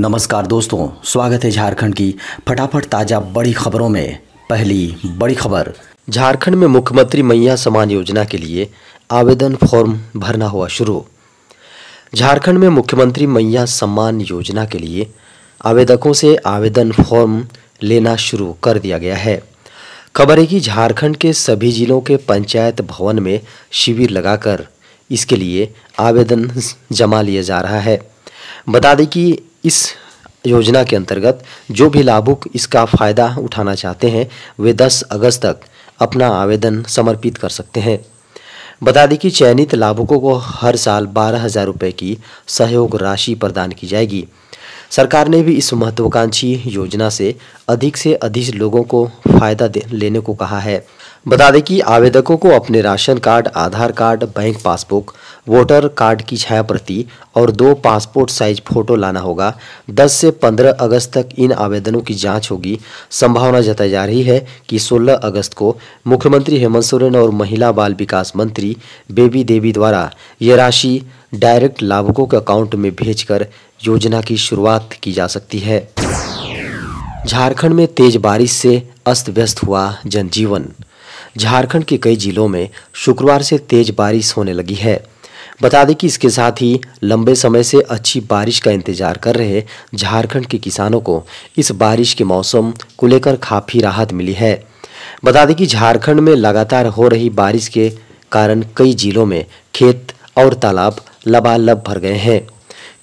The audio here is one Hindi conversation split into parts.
नमस्कार दोस्तों स्वागत है झारखंड की फटाफट ताज़ा बड़ी खबरों में पहली बड़ी खबर झारखंड में मुख्यमंत्री मैया समान योजना के लिए आवेदन फॉर्म भरना हुआ शुरू झारखंड में मुख्यमंत्री मैया सम्मान योजना के लिए आवेदकों से आवेदन फॉर्म लेना शुरू कर दिया गया है खबर है कि झारखंड के सभी जिलों के पंचायत भवन में शिविर लगाकर इसके लिए आवेदन जमा लिया जा रहा है बता दें कि इस योजना के अंतर्गत जो भी लाभुक इसका फ़ायदा उठाना चाहते हैं वे 10 अगस्त तक अपना आवेदन समर्पित कर सकते हैं बता दें कि चयनित लाभुकों को हर साल बारह हज़ार रुपये की सहयोग राशि प्रदान की जाएगी सरकार ने भी इस महत्वाकांक्षी योजना से अधिक से अधिक लोगों को फ़ायदा लेने को कहा है बता दें कि आवेदकों को अपने ration card Aadhaar card bank passbook voter card की छाया प्रति और दो पासपोर्ट साइज फोटो लाना होगा 10 से 15 अगस्त तक इन आवेदनों की जांच होगी संभावना जताई जा रही है कि 16 अगस्त को मुख्यमंत्री हेमंत सोरेन और महिला बाल विकास मंत्री बेबी देवी द्वारा यह राशि डायरेक्ट लाभुकों के अकाउंट में भेजकर योजना की शुरुआत की जा सकती है झारखंड में तेज बारिश से अस्त व्यस्त हुआ जनजीवन झारखंड के कई जिलों में शुक्रवार से तेज बारिश होने लगी है बता दें कि इसके साथ ही लंबे समय से अच्छी बारिश का इंतजार कर रहे झारखंड के किसानों को इस बारिश के मौसम को लेकर काफ़ी राहत मिली है बता दें कि झारखंड में लगातार हो रही बारिश के कारण कई जिलों में खेत और तालाब लबालब भर गए हैं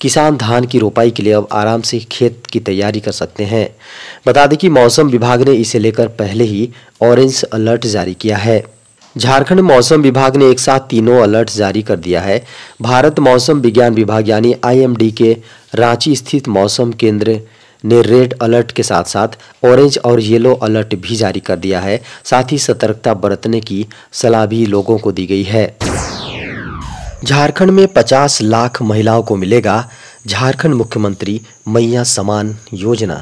किसान धान की रोपाई के लिए अब आराम से खेत की तैयारी कर सकते हैं बता दें कि मौसम विभाग ने इसे लेकर पहले ही ऑरेंज अलर्ट जारी किया है झारखंड मौसम विभाग ने एक साथ तीनों अलर्ट जारी कर दिया है भारत मौसम विज्ञान विभाग यानी आईएमडी के रांची स्थित मौसम केंद्र ने रेड अलर्ट के साथ साथ ऑरेंज और येलो अलर्ट भी जारी कर दिया है साथ ही सतर्कता बरतने की सलाह भी लोगों को दी गई है झारखंड में 50 लाख महिलाओं को मिलेगा झारखंड मुख्यमंत्री मैया समान योजना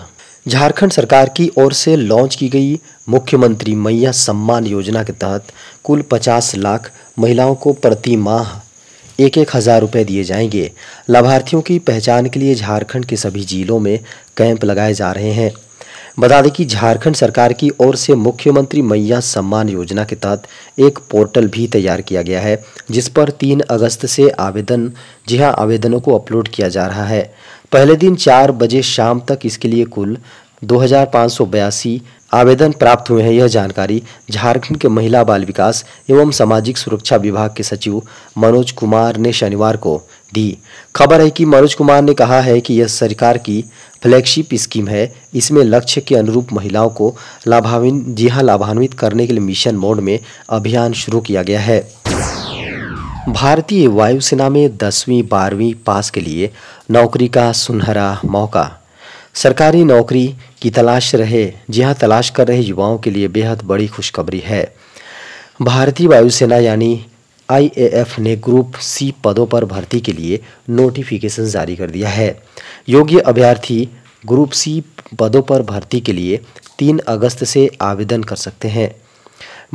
झारखंड सरकार की ओर से लॉन्च की गई मुख्यमंत्री मैया सम्मान योजना के तहत कुल 50 लाख महिलाओं को प्रति माह एक एक हज़ार रुपये दिए जाएंगे लाभार्थियों की पहचान के लिए झारखंड के सभी जिलों में कैंप लगाए जा रहे हैं बता दें कि झारखंड सरकार की ओर से मुख्यमंत्री मैया सम्मान योजना के तहत एक पोर्टल भी तैयार किया गया है जिस पर 3 अगस्त से आवेदन जी हाँ आवेदनों को अपलोड किया जा रहा है पहले दिन 4 बजे शाम तक इसके लिए कुल दो आवेदन प्राप्त हुए हैं यह जानकारी झारखंड के महिला बाल विकास एवं सामाजिक सुरक्षा विभाग के सचिव मनोज कुमार ने शनिवार को दी खबर है कि मनोज कुमार ने कहा है कि यह सरकार की फ्लैगशिप स्कीम है इसमें लक्ष्य के अनुरूप महिलाओं को लाभान्वित जी हाँ लाभान्वित करने के लिए मिशन मोड में अभियान शुरू किया गया है भारतीय वायुसेना में दसवीं बारहवीं पास के लिए नौकरी का सुनहरा मौका सरकारी नौकरी की तलाश रहे जी हाँ, तलाश कर रहे युवाओं के लिए बेहद बड़ी खुशखबरी है भारतीय वायुसेना यानी आईएएफ ने ग्रुप सी पदों पर भर्ती के लिए नोटिफिकेशन जारी कर दिया है योग्य अभ्यर्थी ग्रुप सी पदों पर भर्ती के लिए तीन अगस्त से आवेदन कर सकते हैं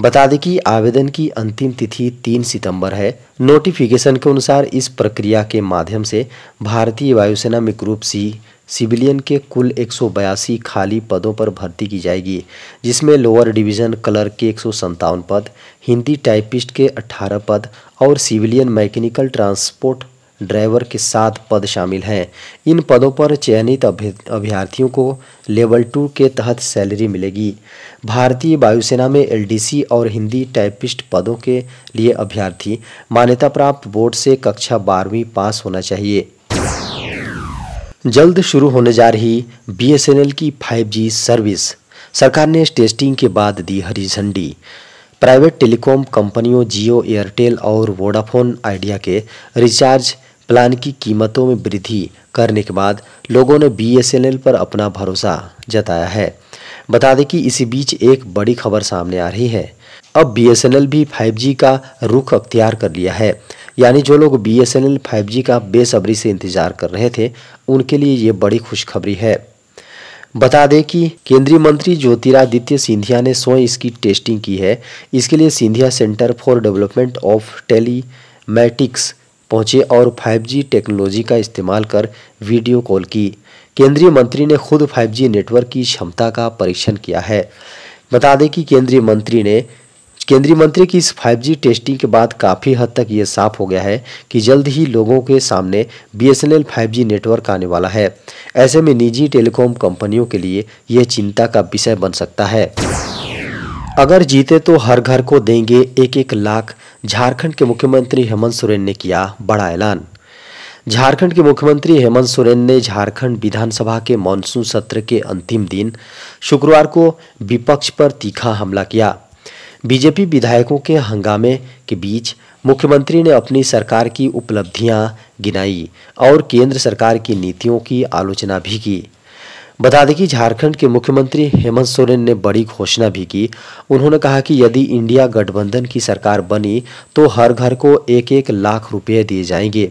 बता दें कि आवेदन की अंतिम तिथि तीन सितंबर है नोटिफिकेशन के अनुसार इस प्रक्रिया के माध्यम से भारतीय वायुसेना में ग्रुप सी सिविलियन के कुल एक खाली पदों पर भर्ती की जाएगी जिसमें लोअर डिवीज़न क्लर्क के एक पद हिंदी टाइपिस्ट के 18 पद और सिविलियन मैकेनिकल ट्रांसपोर्ट ड्राइवर के सात पद शामिल हैं इन पदों पर चयनित अभ्यर्थियों को लेवल टू के तहत सैलरी मिलेगी भारतीय वायुसेना में एलडीसी और हिंदी टाइपिस्ट पदों के लिए अभ्यर्थी मान्यता प्राप्त बोर्ड से कक्षा बारहवीं पास होना चाहिए जल्द शुरू होने जा रही बीएसएनएल की 5G सर्विस सरकार ने टेस्टिंग के बाद दी हरी झंडी प्राइवेट टेलीकॉम कंपनियों जियो एयरटेल और वोडाफोन आइडिया के रिचार्ज प्लान की कीमतों में वृद्धि करने के बाद लोगों ने बीएसएनएल पर अपना भरोसा जताया है बता दें कि इसी बीच एक बड़ी खबर सामने आ रही है अब बीएसएनएल भी 5G का रुख अख्तियार कर लिया है यानी जो लोग B S N L five G का बेसब्री से इंतजार कर रहे थे उनके लिए ये बड़ी खुशखबरी है बता दें कि केंद्रीय मंत्री ज्योतिरादित्य सिंधिया ने स्वयं इसकी टेस्टिंग की है इसके लिए Scindia centre for development of telematics पहुंचे और 5G टेक्नोलॉजी का इस्तेमाल कर वीडियो कॉल की केंद्रीय मंत्री ने खुद 5G नेटवर्क की क्षमता का परीक्षण किया है बता दें कि केंद्रीय मंत्री ने केंद्रीय मंत्री की इस 5G टेस्टिंग के बाद काफ़ी हद तक ये साफ हो गया है कि जल्द ही लोगों के सामने बी एस 5G नेटवर्क आने वाला है ऐसे में निजी टेलीकॉम कंपनियों के लिए यह चिंता का विषय बन सकता है अगर जीते तो हर घर को देंगे एक एक लाख झारखंड के मुख्यमंत्री हेमंत सोरेन ने किया बड़ा ऐलान झारखंड के मुख्यमंत्री हेमंत सोरेन ने झारखंड विधानसभा के मानसून सत्र के अंतिम दिन शुक्रवार को विपक्ष पर तीखा हमला किया बीजेपी विधायकों के हंगामे के बीच मुख्यमंत्री ने अपनी सरकार की उपलब्धियां गिनाई और केंद्र सरकार की नीतियों की आलोचना भी की बता दें कि झारखंड के मुख्यमंत्री हेमंत सोरेन ने बड़ी घोषणा भी की उन्होंने कहा कि यदि इंडिया गठबंधन की सरकार बनी तो हर घर को एक एक लाख रुपये दिए जाएंगे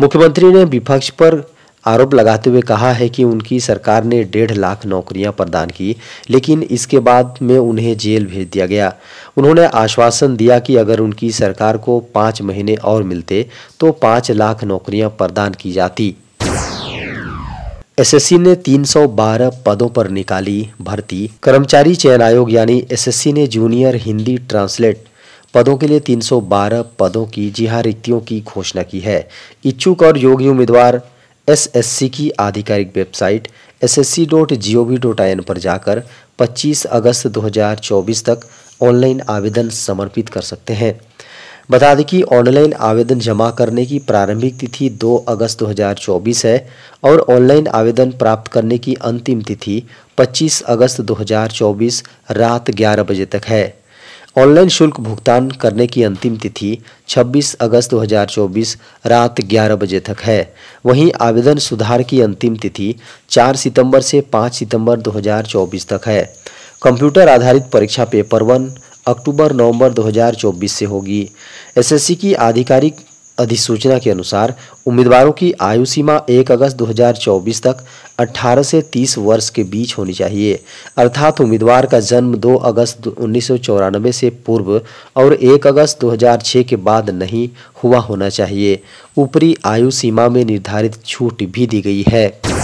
मुख्यमंत्री ने विपक्ष पर आरोप लगाते हुए कहा है कि उनकी सरकार ने डेढ़ लाख नौकरियां प्रदान की लेकिन इसके बाद में उन्हें जेल भेज दिया गया उन्होंने आश्वासन दिया कि अगर उनकी सरकार को पाँच महीने और मिलते तो पाँच लाख नौकरियाँ प्रदान की जाती एसएससी ने 312 पदों पर निकाली भर्ती कर्मचारी चयन आयोग यानी एसएससी ने जूनियर हिंदी ट्रांसलेट पदों के लिए 312 पदों की जिहा रिक्तियों की घोषणा की है इच्छुक और योग्य उम्मीदवार एसएससी की आधिकारिक website S S C dot G O V N पर जाकर 25 अगस्त 2024 तक ऑनलाइन आवेदन समर्पित कर सकते हैं बता दें कि ऑनलाइन आवेदन जमा करने की प्रारंभिक तिथि 2 अगस्त 2024 है और ऑनलाइन आवेदन प्राप्त करने की अंतिम तिथि 25 अगस्त 2024 रात 11 बजे तक है ऑनलाइन शुल्क भुगतान करने की अंतिम तिथि 26 अगस्त 2024 रात 11 बजे तक है वहीं आवेदन सुधार की अंतिम तिथि 4 सितंबर से 5 सितंबर 2024 तक है कंप्यूटर आधारित परीक्षा पेपर वन अक्टूबर नवंबर 2024 से होगी एसएससी की आधिकारिक अधिसूचना के अनुसार उम्मीदवारों की आयु सीमा 1 अगस्त 2024 तक 18 से 30 वर्ष के बीच होनी चाहिए अर्थात उम्मीदवार का जन्म 2 अगस्त उन्नीस से पूर्व और 1 अगस्त 2006 के बाद नहीं हुआ होना चाहिए ऊपरी आयु सीमा में निर्धारित छूट भी दी गई है